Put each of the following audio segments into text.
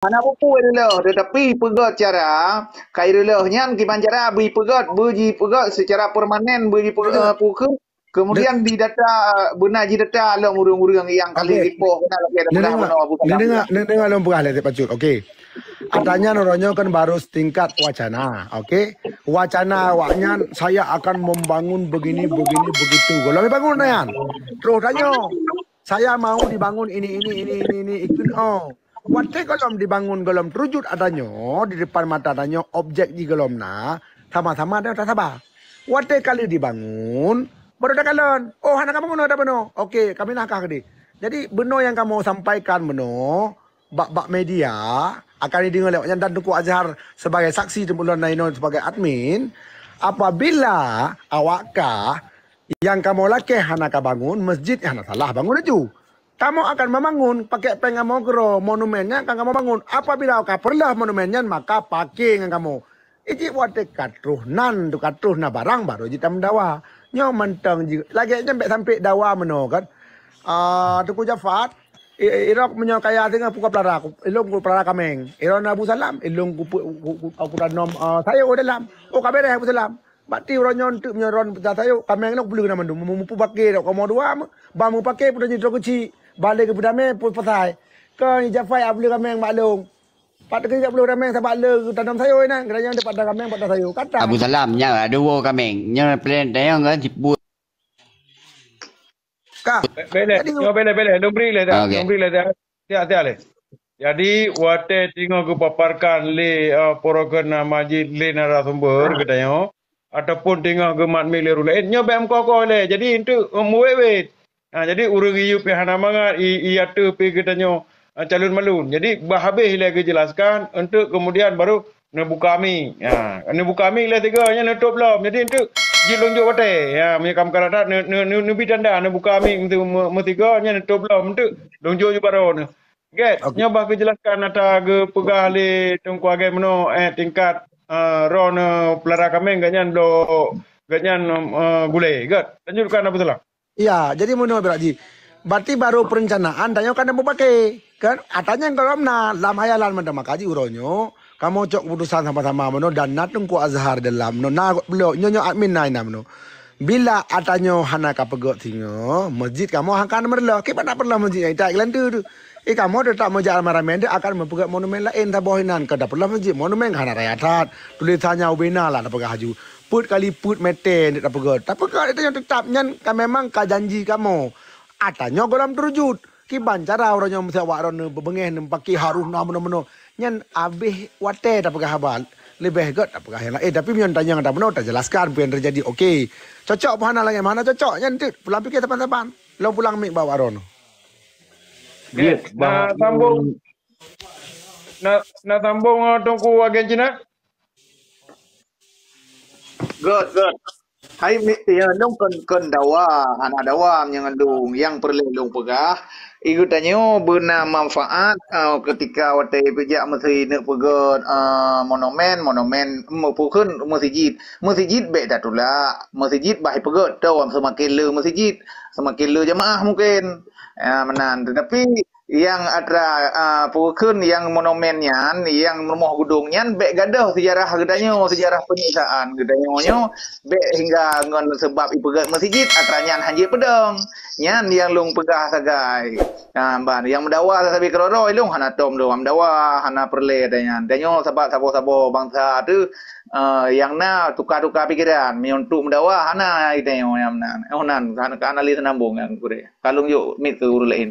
Mana buku ini lo? Tetapi pegat cara kair lo nyan kiman cara bui pegat, beri pegat secara permanen beri pegat uh, Kemudian di data benar di data lo lah murung-murung yang kali okay. ripoh kena lo dah mana buku. Dengar dengar dengar lo buka lah, pacul. Okey. Katanya Noronyo kan baru setingkat wacana, Okey. Wacana awaknya saya akan membangun begini, begini, begitu. Kalau bangun, Nayan. Terus, Noronyo. Saya mau dibangun ini, ini, ini, ini, ini, ini, oh. Waktu golom dibangun golom terujud adanya di depan mata adanya objek di golom na sama-sama ada tak sabar. Waktu kali dibangun baru dah kalon. Oh hana kamu ada beno. Okey kami nak kah Jadi beno yang kamu sampaikan beno bak-bak media akan didengar lewat dan Tuku Azhar sebagai saksi tempulan Naino sebagai admin. Apabila awakkah yang kamu lakih hana bangun masjid yang salah bangun itu kamu akan membangun pakai pengamogro monumennya kan kamu bangun apabila kau perlah monumennya maka pakai dengan kamu iti wate katruh nan tu katruh na barang baru jita mendawa nyo menteng ji lagi sampai sampai dawa meno kan ah uh, tu ku jafat irok menyo kaya dengan puka pelara ku ilung ku pelara kameng iro na bu salam ilung ku aku dan nom ah, saya ku Oh lah, ku kabeh bu salam Mati orang nyontuk menyeron pecah sayur. Kami yang nak pulih kena mandu. Mumpu pakai. Kau mau dua. Bambu pakai. Pudah jadi kecil. Balik ke Pudamai pun pasal. Kau ni Jafai apa boleh ramai yang maklum. Pak tak kerja ramai sebab le tanam sayur kan. Kerana yang dapat ramai yang patah sayur. Kata. Abu Salam, ni ya, ada dua kami. Ni ada ya, pelan tayang kan tipu. Ka. Bele, tengok bele, bele. Nombri le dah. Okay. Nombri le dah. Tiap, tiap le. Jadi, wate tengok ke paparkan le uh, porokan na majid le narasumber ke tayang. Ataupun tengok ke matmi le rulai. Eh, ni le. Jadi, itu um, uh, Ha, jadi urang iu pi hana mangat i i atu pi ketanyo uh, ha, calon malun. Jadi bahabeh ilah ke jelaskan untuk kemudian baru ne buka mi. Ha, ne buka mi ilah tiga nya netop lah. Jadi untuk ji lonjo bate. Ha, ya, me kam karata ne ne bi tanda ne buka mi untuk me tiga nya netop lah untuk lonjo ju baro ne. Get, nya bah ke jelaskan nata ge pegah le tungku age meno eh tingkat uh, ha, ron pelara kami ganyan do ganyan uh, eh, gule. Get, lanjutkan apa tu Iya, jadi mau nama berarti. Berarti baru perencanaan, tanya kan mau pakai. Kan, atanya ah, yang kalau nak, dalam hayalan mana makaji uronyo. Kamu cok putusan sama-sama, mano, dan natung ku azhar dalam, mano, nak beliau, nyonyo admin naik, lah, mano. Bila atanya ah, hana kapegok tinyo masjid kamu akan merlo. Kita tak perlu masjid yang tak kelantu tu. Eh kamu ada tak mau jalan marah mende akan membuka monumen lain tak bohinan. Kau tak perlu masjid, monumen kan ada rakyat. Tulisannya ubina lah, tak haju put kali put meten tak apa ke. tapi apa itu yang tanya tetap nyan kan memang ka janji kamu. Atanya ah, golam terujut. Ki bancara orang yang mesti awak rona berbengih nampaki harus nama-nama. Nyan abih wate tak apa ke habal. Lebih ke tak apa ke yang Eh tapi nyan tanya tak apa tak jelaskan apa yang terjadi. Okey. Cocok pun anak lagi mana cocok nyan tu. Pulang fikir teman-teman. Lo pulang mik bawa rona. Yes, nak sambung. Nak nak sambung dengan tungku agen Cina. Good, good. Hai mesti yang long kon kon dawang, anak dawang yang long yang perlu long pegah. Iku tanyo oh, berna manfaat uh, ketika wate pejak mesti nak pegot uh, ah, monumen monumen mupukun masjid masjid be datula masjid bahai pegot tau semakin le masjid semakin le jemaah mungkin uh, ah, menan tetapi yang ada uh, pukul yang monumennya yang rumah gedungnya baik gaduh sejarah gedanya sejarah penyiksaan gedanya nya baik hingga dengan sebab ipegas masjid atranya hanji pedong nyan yang lung pegah sagai ha, ban yang mendawa sabi keroro ilung hana tom do mendawa hana perle adanya danyo sebab sabo-sabo bangsa tu uh, yang na tukar-tukar pikiran mi untuk mendawa hana itu yang mana, eh, nan onan kan kanali senambung yang kure kalung yuk mit ke lain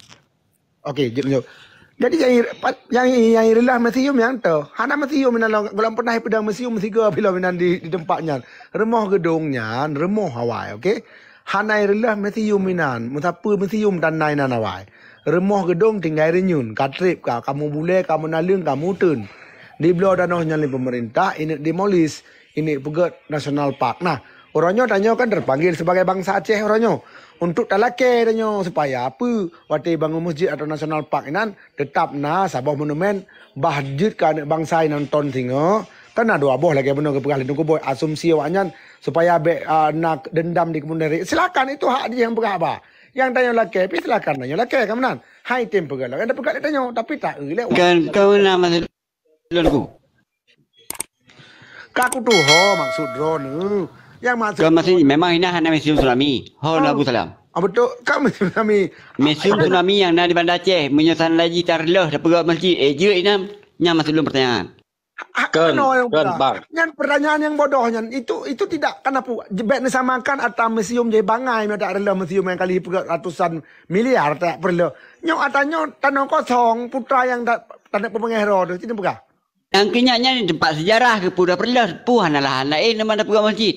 Okey, jom jom. Jadi yang yang yang rilah mesium yang tu. Hana mesium minan long belum pernah pedang mesium tiga bila minan di di tempatnya. Remoh gedungnya, remoh hawai, okey. Hana rilah mesium minan, mutapu mesium dan nai nan hawai. Remoh gedung tinggal renyun, katrip ka, kamu boleh, kamu nalung, kamu tun. Di blow danoh nyali pemerintah, ini demolis, ini pegat national park. Nah, Orangnya tanya kan terpanggil sebagai bangsa Aceh orangnya. Untuk talake tanya supaya apa waktu bangun masjid atau national park inan tetap na sabah monumen bahjid ke bangsa inan ton singa. Kan ada abah lagi benar kepengah lindung kuboy asumsi awaknya supaya be, uh, nak dendam di kemudian Silakan itu hak dia yang berapa. Yang tanya lelaki, tapi silakan tanya lelaki. Kamu nak? Hai tim pegawai. Kan dapat dia tanya, tapi tak. Ilai, kan kamu nak masuk. Kaku tuho maksud drone. Eh yang masa kalau masa memang ini hanya mesin tsunami hau ah. labu salam ah, betul kan mesin tsunami mesin tsunami yang ada di bandar Aceh menyesal lagi tarlah dan pegawai masjid eh je ini yang masih belum pertanyaan ah, Ken, ken, kan, bang. Yang pertanyaan yang bodohnya itu itu tidak kenapa sama kan atau museum jadi bangai tidak rela museum yang kali pegat ratusan miliar tak perlu. Nyok atanya tanah kosong putra yang tak tanda pemengah roh itu tidak Yang kenyanya ni tempat sejarah ke pura perlu lah, puan lah, lah. lain nama pegat masjid.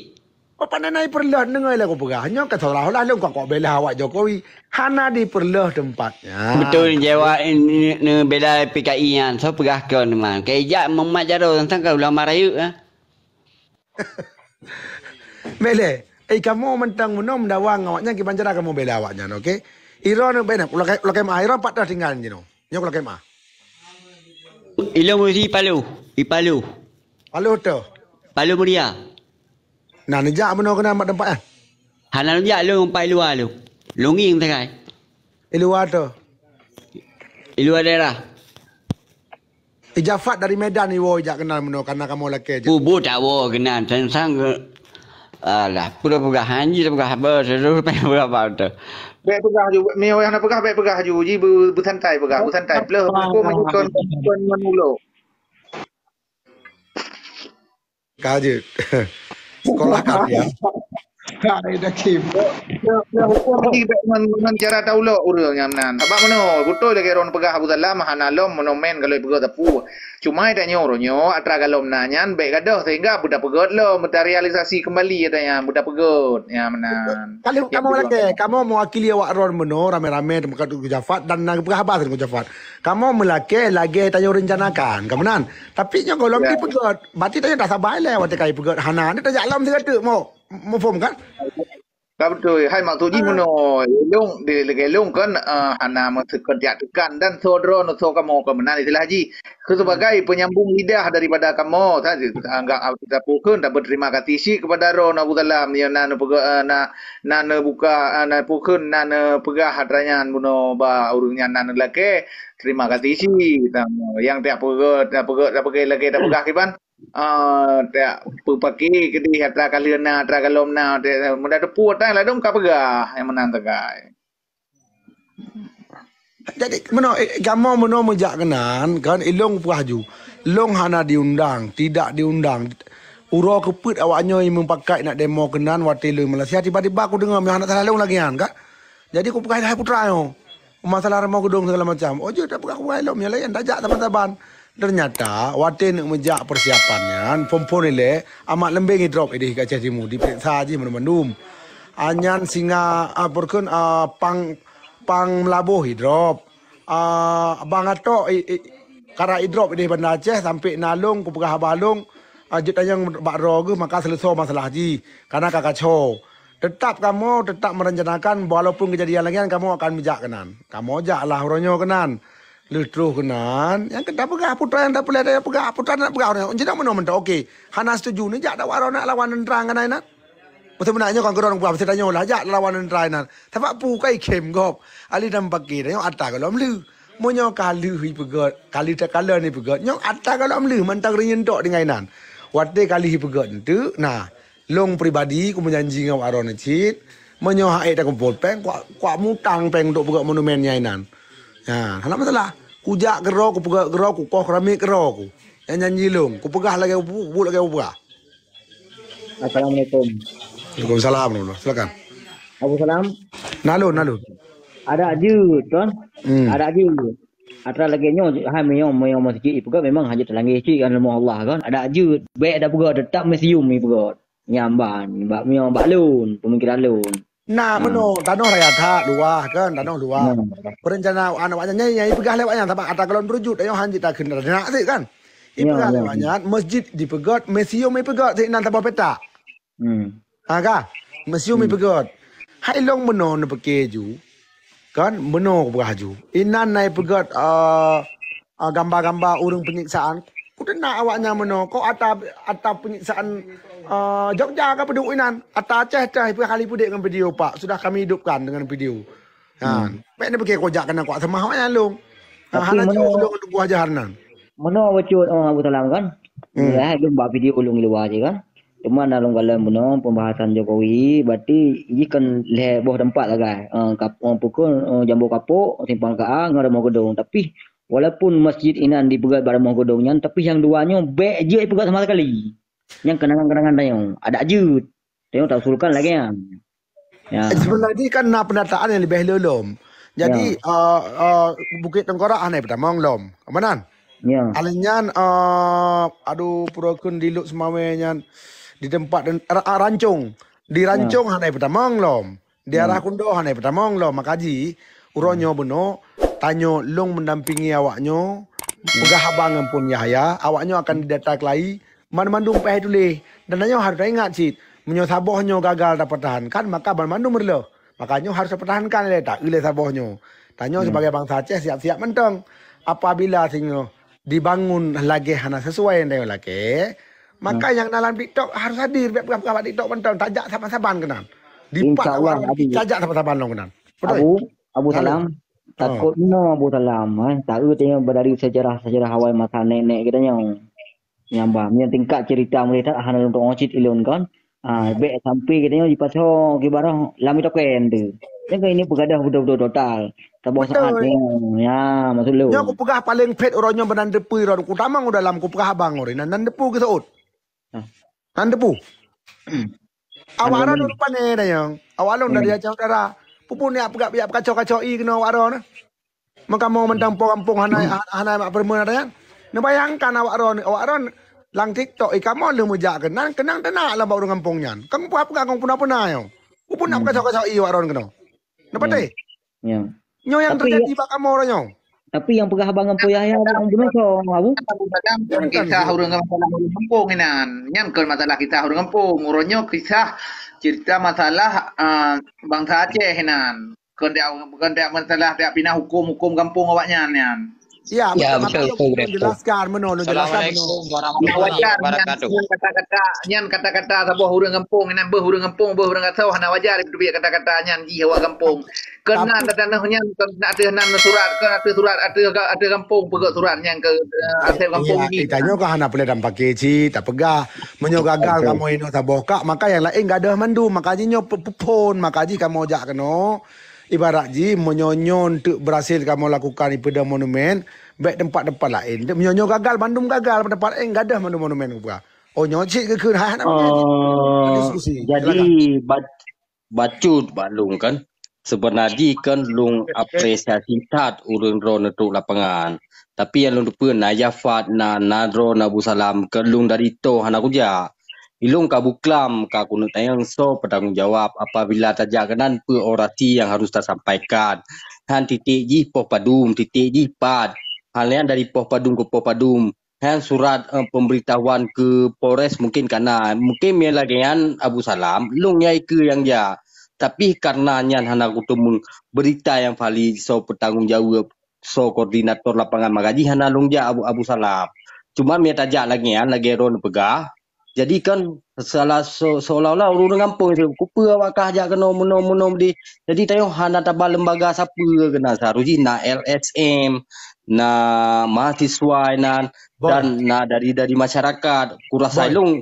Apa oh, nak naik perlah dengar lagu pegah. Hanya kata lah lah lu kau bela awak Jokowi. Hana di perlu tempatnya. Betul jawa ini bela PKI yang so pegah kau ni man. Kejap memat jaro tentang kau ulama rayu ah. Ha? eh kamu mentang menom dawang awaknya ke banjara kamu bela awaknya, okay? Iro ni benak, ulak ulak kemah, iro pat dah tinggal ni no. Nyok ya, ulak kemah. Ilo muri palu, ipalu. Palu tu, Palu Muria. Nah, nejak pun kena ambil tempat kan? Ha, nak nejak lu sampai luar lu. Longing tengah. Eh, Di luar tu? Di eh, luar daerah. Ijafat dari Medan ni, wo, ijak kenal mana? Kerana kamu lelaki je. Oh, Bubu tak woi, kenal. Tensang ke... Alah, pula pegah hanji, tak pegah apa. Saya suruh pegah apa tu. Baik pegah je. Ni orang nak pegah, baik pegah je. Ji bersantai pegah, bersantai. Pula, aku menyukun menulung. Kajit. con la caviar. Tak ada kim. Ya, ya, ya. Ini tahu lo urang yang nan. Abang mana? Butuh lagi orang pegah Abu Zalam hana lom monumen kalau pegah tapu. Cuma itu nyor nyo atra kalau menanyan baik kadah sehingga budak pegot lo materialisasi kembali ya tanya budak pegot ya menan. Kalau kamu lagi kamu mewakili awak ron meno rame-rame di muka tu Jafar dan nak pegah apa dengan Jafar. Kamu melake lagi tanya rencanakan kamu nan. Tapi nyo kalau ni ya. pegot berarti tanya dah sabar lah waktu kai pegot hana ni tanya alam tidak tu mau mo fom kan Tak betul. Hai mak tu jimu no lelong di lelong kan uh, ana mesekan tiak tekan dan sodro no so kamu ke menan itulah haji. Sebagai penyambung lidah daripada kamu tadi anggap aku tidak pukul dan berterima kasih si kepada ro no budalam yang nan buka nan nan buka nan pukul nan pegah hadrayan buno ba urungnya nan lagi terima kasih si yang tiap pegah, tiap pegah, tiap pukul lagi tiap pegah kiban. Ah, tak pupaki ke di hatra na, hatra kalom na muda tu puat tak ladum ka pega yang menang tegai jadi mano eh, gamo mano mujak kenan kan ilong eh, puah ju long hana diundang tidak diundang uro keput awaknya yang mempakai nak demo kenan wati lu malaysia tiba-tiba aku dengar mi hana salah lagi kan jadi aku pakai hai putra yo masalah remo gedung segala macam oh je tak pakai aku lom ya lain dajak teman-teman Ternyata Wate nak mejak persiapannya Pompon ini Amat lembing ni drop Ini kat cahimu Di periksa je Menum-menum Anyan singa uh, ah, Berkun uh, ah, Pang Pang melabuh hidrop uh, ah, Abang Atok i, i, Kara hidrop Ini benda Aceh Sampai nalung Kupukah balung uh, Jut tanya Bak roga Maka selesai masalah je Karena kakak cow Tetap kamu Tetap merencanakan Walaupun kejadian lagi Kamu akan mejak kenan Kamu ajak lah Ronyo kenan Lutruh kenan. Yang kata pegah putra yang dah pelihara yang pegah putra nak pegah orang. Jangan menang mentah. Okey. Hana setuju ni. Jangan ada orang nak lawan dan terang kan Aina. Betul menaknya kawan kerana buah. Betul tanya lah. Jangan lawan dan terang Tapi apa kai kem kop. Ali dan pagi. Dan yang atas kalau melu. Monyo kalu hui pegat. Kali tak kalah ni pegat. Yang atas kalau melu. Mantang kena nyentok dengan ainan. Waktu kali hui pegat tu. Nah. Long pribadi. Aku menjanji dengan warna cik. Menyohak ayat aku bolpeng. Kau mutang peng untuk pegat monumennya Aina. Aina. Ha, hala masalah. Ku jak gerau, ku pegah gerau, ku kau keramik gerau ku. Yang nyanyi long, ku pegah lagi, ku buk lagi, ku pegah. Assalamualaikum. Waalaikumsalam. Silakan. Abu Salam. Nalu, nalu. Ada aju, tuan. Hmm. Ada aju. Atas lagi nyong, ha, meyong, meyong masih cik. Ipuka memang hanya terlanggih cik kan lemah Allah kan. Ada aju. Baik ada pegah, tetap mesium ipuka. Nyamban. Mbak meyong, mbak lun. Pemikiran lun. Nah, mana tanah raya tak luar kan, tanah luar. Hmm. Perencanaan anak ah, banyak nyanyi, nyanyi pegah lewatnya. Tapi ada kalau merujuk, tanya hanji tak kena rena sih kan. ibu ya, pegah ya, lewatnya, ya. masjid dipegat, mesiu dipegat, sehingga nak tambah peta. Hmm. Ha, kan? Mesium dipegat. Hmm. Hai long mana nak pergi ju, kan, mana pegah ju. Ini nak pegat ah, ah, gambar-gambar urung penyiksaan. Kau nak awaknya mana, kau atap atap penyiksaan... Ah, Jogja kan peduk inan. Atau Aceh cah ibu kali pudik dengan video pak. Sudah kami hidupkan dengan video. Ha. Hmm. Kan. ni pergi kojak kena kuat semua ha, mana long. Hana jauh dok untuk buah jahanan. Mana wacut orang ah, aku talang kan? Hmm. Ya, itu buat video ulung luar je kan. Cuma dalam kalau mana pembahasan Jokowi, berarti ini kan leh boh tempat lah guys. Ah, orang pukul jambu kapok, simpang ke A, ngara mau gedung. Tapi walaupun masjid inan dipegat barang mau gedungnya, tapi yang duanya bek je pegat sama sekali. Yang kenangan-kenangan tayong. Ada aja. Tayong tak usulkan lagi ya. ya. Sebenarnya kan nak pendataan yang lebih lelom. Jadi ya. uh, uh, Bukit Tengkorak ane ah, pertama lom. Kemanan? Ya. Alanya uh, aduh purukun diluk semawenya di tempat dan ah, rancung. Di ya. rancung ya. Ah, ane pertama lom. Di arah hmm. kundo ane pertama lom. Makaji uronyo hmm. beno tanyo long mendampingi awaknyo, Hmm. Pegah abang pun Yahya, awaknya akan didatang lagi. Mandung-mandung pahit tuli. Dan nanya harus ingat sih. Menyo sabohnya gagal tak pertahankan. Maka mandung merlo. Makanya harus pertahankan. Ile tak ile sabohnya. Tanya hmm. sebagai bangsa Aceh siap-siap menteng Apabila sehingga dibangun lagi hana sesuai yang dengan lagi. Maka hmm. yang dalam TikTok harus hadir. Biar buka-buka TikTok mentong. Tajak sama-saban kenal. Dipat orang. Tajak sama-saban dong kenal. Abu, Abu Salam. Ha. Takut oh. no Abu Salam. Eh. Tak ada tengok berdari sejarah-sejarah Hawaii masa nenek kita nyong yang ba yang tingkat cerita boleh tak hanya untuk ngocit ilun kan ah be sampai kita ni pasoh ke barang lami tok end yang kan ini pegadah betul-betul total tabo sangat ya maksud lu ya, aku pegah paling pet orangnya benan depu ron ku tamang dalam aku pegah abang ori nan depu ke saut nan ha. depu hmm. awak ada di depan ni yang awak long dari hmm. acara dara pupun ni apa gap kacau-kacau i kena awak ron maka mau mentang po kampung hanai hanai mak permen ada yang Nampak yang kan awak ron, awak ron, lang TikTok ika mo le mo jak kenang kenang tena la baru kampung nyan. Kang apa ka kamu puna puna yo. Ku pun apa ka sok iwa ron keno. Napa te? Ya. Nyo yang terjadi ba kamo ron nyo. Tapi yang pegah abang ampo ya ya abang jeme so abu. Kita urang ngampung kampung nan. Nyan ke masalah kita urang kampung Muronyo kisah cerita masalah ah, bangsa Aceh nan. Kau tidak masalah tidak pindah hukum hukum kampung awaknya nian. Ya, ya betul. Jelaskan menolong. Assalamualaikum warahmatullahi ya, wabarakatuh. Kata-kata, nyan kata-kata sebuah hurung ngempung, nyan buh hurung ngempung, buh hurung ngatau, hana wajar, Betul berdua kata-kata nyan ji hawa ngempung. Kena kata nyan, kena ada nan surat, kena ada surat, ada ada ngempung, pegak surat nyan ke eh, asal ngempung ya, ni. Tanya kah hana boleh dalam pakai ji, tak pegah, menyogagal kamu ini tak bohka, maka yang lain gak ada mandu, maka jinyo pepon, maka jinyo kamu ajak kenal ibarat ji menyonyon untuk berhasil kamu lakukan ibu monumen baik tempat-tempat lain menyonyon gagal Bandung gagal pada tempat lain gadah mana monumen buah oh nyocik ke kena uh, oh, jadi bat, bacu Bandung kan sebenarnya kan lung apresiasi tat urun ron untuk lapangan tapi yang lupa najafat na nadro na busalam kelung dari to hanaku ilung ka buklam ka kuno tayang so pertanggungjawab apabila tajak kenan pe orati yang harus sampaikan. han titik ji poh padum titik ji pad halian dari poh padum ke poh padum han surat uh, pemberitahuan ke polres mungkin kana mungkin mia lagi an abu salam lung yai ke yang ja ya. tapi karena nyan han aku tu berita yang valid so pertanggungjawab so koordinator lapangan magaji han lung ja abu abu salam cuma mia tajak lagi an lagi ron pegah jadi kan salah so, seolah-olah urung dengan pun tu. Kupa awak kah ajak kena menung-menung di. Jadi tayo hana tabah lembaga siapa kena saruji na LSM, na mahasiswa na boy. dan na dari dari masyarakat. Kurasa boy. ilung.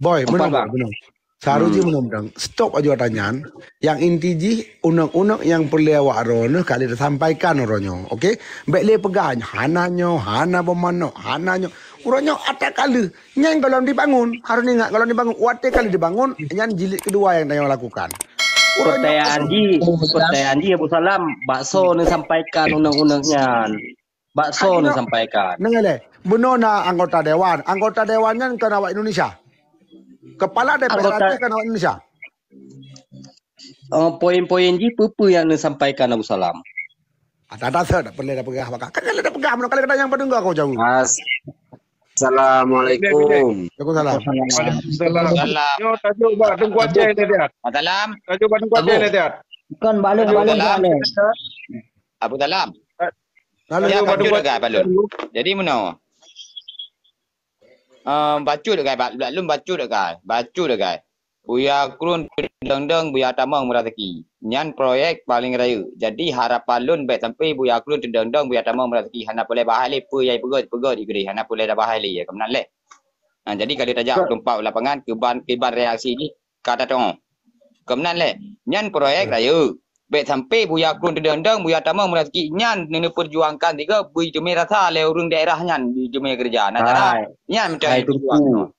Boy, menung bang, menung. Saruji hmm. menung Stop aja tanya. Yang inti ji unang-unang yang perlu awak rono kali disampaikan sampaikan ronyo. Okey. Bek le pegang hananyo, hana bomano, hananyo. Hana Urutnya ada kali. Nyang kalau dibangun, harus ingat kalau dibangun, ada kali dibangun, nyang jilid kedua yang dia lakukan. Kutai Andi, Kutai Andi Abu Salam, bakso ni sampaikan undang-undangnya. Bakso ni sampaikan. Nengah leh, benona anggota dewan, anggota dewannya kan awak Indonesia. Kepala DPR kan awak Indonesia. Uh, poin-poin di apa yang nak sampaikan Abu Salam? Ada ah, ada saya dah pernah dah pegah maka. Kan kalau dah pegah mana kali kadang yang padung kau jauh. As Assalamualaikum. Waalaikumsalam. Assalamualaikum. Yo tajuk ba tunggu aja ni dia. Assalam. Tajuk ba tunggu aja ni dia. Bukan ah, balun balun ni. Abu Dalam. Balun ya, ba tunggu aja Jadi mana? Uh, bacu dekat, belum bacu dekat, bacu dekat. Buya Krun Tendeng Buya Tamang Merazeki. Nyan proyek paling raya. Jadi harapan palun baik sampai Buya Krun Tendeng Buya Tamang Merazeki. Hanya boleh bahali pu yang pegut pegut di kiri. Hanya boleh dah bahali ya. Kamu nak ha, jadi kalau tajak tumpau lapangan keban keban reaksi ni kata tong. Kamu nak Nyan proyek hmm. raya. Baik sampai Buya Krun Tendeng Buya Tamang Merazeki. Nyan nene perjuangkan tiga bui jemir rasa le urung daerah nyan di jemir kerja. Nah, nyan mencari perjuangan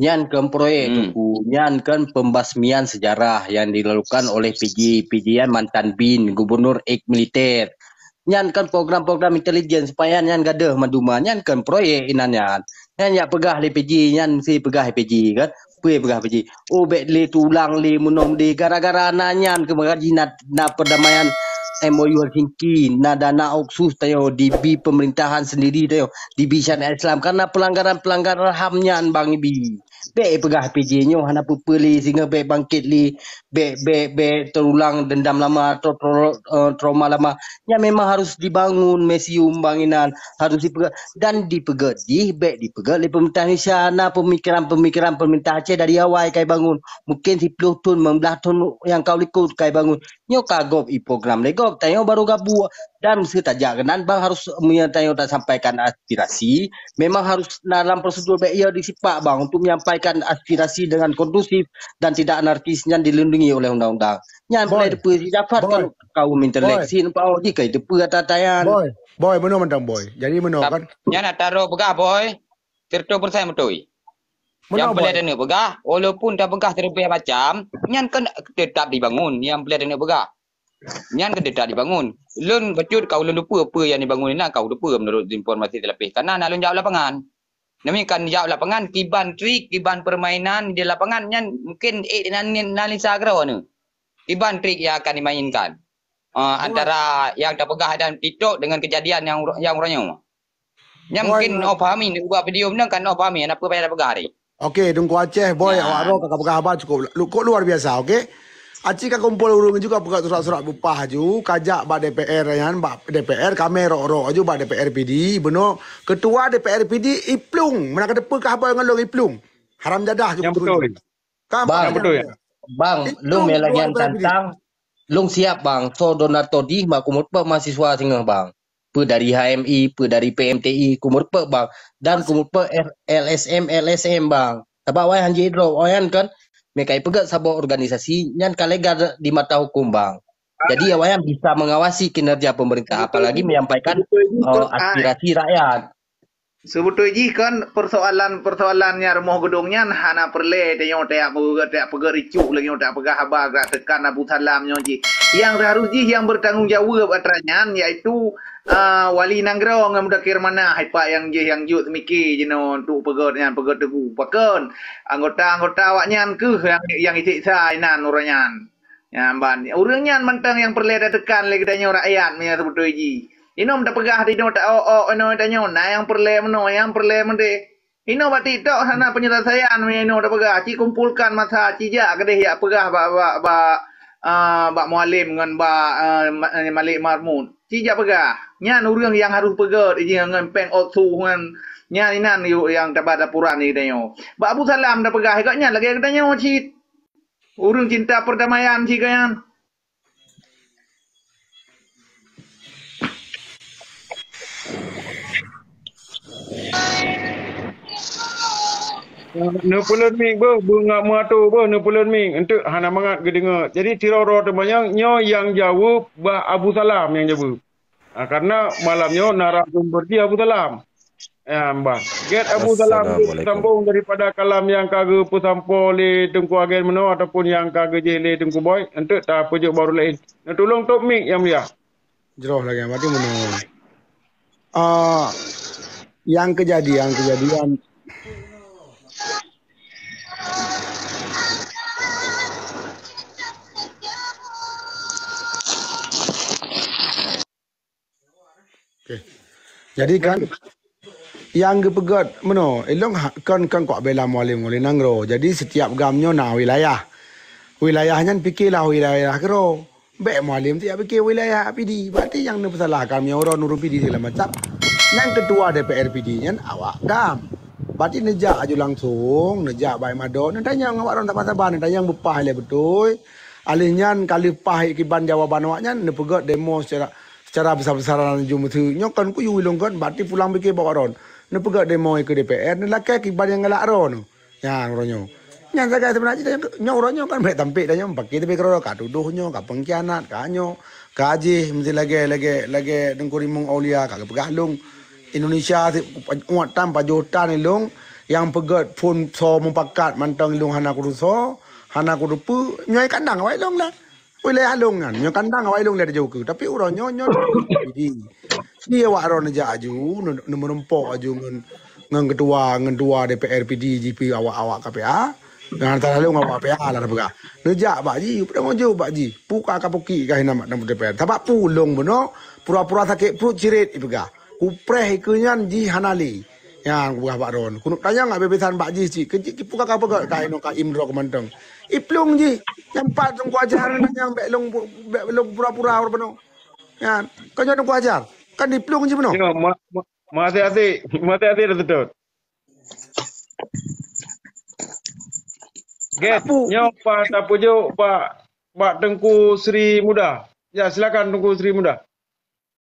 nyankan proyek hmm. tuku kan pembasmian sejarah yang dilakukan oleh PG PG mantan bin gubernur ek militer kan program-program intelijen supaya nyan gadah maduma kan proyek inan nyan nyan ya pegah le PG nyan si pegah PG kan pui pegah PG obek oh, le tulang le munom di gara-gara nanyan ke nak na perdamaian MOU Helsinki na dana oksus tayo di b pemerintahan sendiri tayo di Syariah Islam karena pelanggaran-pelanggaran HAM nyan bang ibi baik pegah PJ nyo hana pupa li sehingga baik bangkit li baik baik baik terulang dendam lama atau eh, trauma lama yang memang harus dibangun mesium bangunan harus dipegah dan dipegah di baik dipegah li pemerintah ni sana pemikiran-pemikiran pemerintah Aceh dari awal kai bangun mungkin 10 tahun 15 tahun yang kau ikut kai bangun nyo kagop i program lego tayo oh, baru gabu dan serta jangan bang harus menyatayo eh, dan sampaikan aspirasi memang harus dalam prosedur baik ia ya, disipak bang untuk menyampaikan aspirasi dengan kondusif dan tidak anarkis yang dilindungi oleh undang-undang nyam boleh play depe dapat kan kau minta nampak oh jika itu depe tatayan boy boy mana mentang boy jadi mana kan nyana taruh pegah boy tertu pun saya metui yang boleh dana begah walaupun dah begah terlebih macam yang kan tetap dibangun yang boleh dana begah nyan kan tetap dibangun lun becut kau lun lupa apa yang dibangun ni kau lupa menurut informasi terlebih kanan lun jawab lapangan Nami kan jauh lapangan, kiban trik, kiban permainan di lapangan yang mungkin eh dengan analisa kerawa ni. Kiban trik yang akan dimainkan. Uh, antara yang terpegah dan titok dengan kejadian yang yang orangnya. Yang mungkin oh pahami buat video menang kan oh pahami apa yang terpegah hari. Okey, Dengku Aceh, boy, ya. awak roh, kakak khabar cukup. Kok luar biasa, okey? Aci kan kumpul urung juga buka surat-surat bupah aju, kajak ba DPR yan ya ba DPR kami ro-ro aju ba DPR PD, beno ketua DPR PD Iplung, mana kata pe kah bang ngelong Iplung. Haram jadah Yang betul. Kan bang, yang betul ya. Bang, lu melayan tantang. Lu siap bang, so donator di ma kumut mahasiswa singa bang pe dari HMI, pe dari PMTI, kumurpe bang dan kumurpe LSM LSM bang. Sebab wayan hanji dro wayan kan mekai pegat sebuah organisasi yang kalegar di mata hukum bang. Jadi awak yang bisa mengawasi kinerja pemerintah apalagi menyampaikan uh, aspirasi rakyat. Sebetulnya ji kan persoalan-persoalannya rumah gedungnya hana perle tanya tak pegar tak pegar ricu lagi tak pegar haba, gerak tekan abu salamnya ji. Yang harus ji yang bertanggungjawab atranya iaitu uh, wali nanggro ngam mana, hai pak yang ji yang jut miki ji no tu pegar nyan pegar tegu pakon anggota-anggota awaknya ke yang yang itik sai nan urangnya. Ya ban urangnya mentang yang perle ada tekan lagi tanya rakyat menya sebetulnya ji. Ino mda pegah di tak oh oh ino tanya na yang perle mano yang perle mende. Ino bati tok sana penyelesaian me ino dak pegah ci kumpulkan masa ci ja kedih ya pegah ba ba ba ah ba mualim ngan ba ah, Malik Marmun. Ci ja pegah. Nya urang yang harus pegah di ngan peng ot su ngan nya inan yu yang dapat dapuran ni tanya. Ba Abu Salam dak pegah ikaknya lagi tanya ci urang cinta perdamaian ci kayan. Ne pulen mi bu bunga muatu bu ne pulen mi untuk hana mangat gedenga. Jadi tiroro temanya nyo yang jauh ba Abu Salam yang jauh. Ah karena malamnya narak sumber Abu Salam. Ya mbah. Get Abu Salam sambung daripada kalam yang kage pusampo le tengku agen meno ataupun yang kage jele tungku boy untuk ta pujuk baru lain. Ne tolong top mi yang mulia. Jeroh lagi mati meno. Ah yang kejadian kejadian Okay. Jadi kan yang gepegot mano elong ha, kan kan kok bela mualim ngulin nangro. Jadi setiap gamnya na wilayah. Wilayahnya pikirlah wilayah kro. Bek mualim tiap ya pikir wilayah PD. Berarti yang salah kami orang nurupi di dalam macam yang ketua DPR PD nya awak gam. Berarti nejak aju langsung, nejak baik madon. Nanti yang awak orang tak pasal ban, nanti yang bepah le betul. Alihnya kali pahit kiban jawaban awaknya, nepegot demo secara secara besar-besaran jumbo itu nyokan ku yu ilongkan bati pulang bikin bawa ron ne pegak demo ke DPR ne lakai ki ban yang ngelak ron ya ronyo nya saka sebenar aja nyok ronyo kan be tampik dan nyok pakai tapi kerodo ka tuduh nyok ka pengkhianat ka nyok ka aji mesti lagi lagi lagi dengkuri mung aulia ka pegalung Indonesia si umat tam pajota ni long yang pegat pun so mempakat mantang long hana kurusoh, hana kurupu nyai kandang wai long lah Oi le halongan, nyo kandang awak ilung dari jauh ke, tapi orang nyo nyo jadi. Si awak ron aja aju, nomor rempo aju ngan ngan ketua ngan dua DPR PD GP awak awak kape ya. Dengan tak lalu ngapa apa ya lah nampak. Nejak pak ji, pernah ngaji pak ji. Puka kapuki kah nama nama DPR. Tapi pulung beno, pura-pura sakit perut cirit ibu ka. Kupreh ikunyan ji hanali. Yang buah pak ron. Kunuk tanya ngapa besan pak ji si. Kecik puka kapuka kah nama Imro kemantung iplung ji nyampat dong kuajar nanya ambek long long pura-pura orang beno ya kan jadi kuajar kan iplung ji beno masih asih masih asih itu tuh Get, nyok Pak Tapujo, Pak Pak Tengku Sri Muda. Ya, silakan Tengku Sri Muda.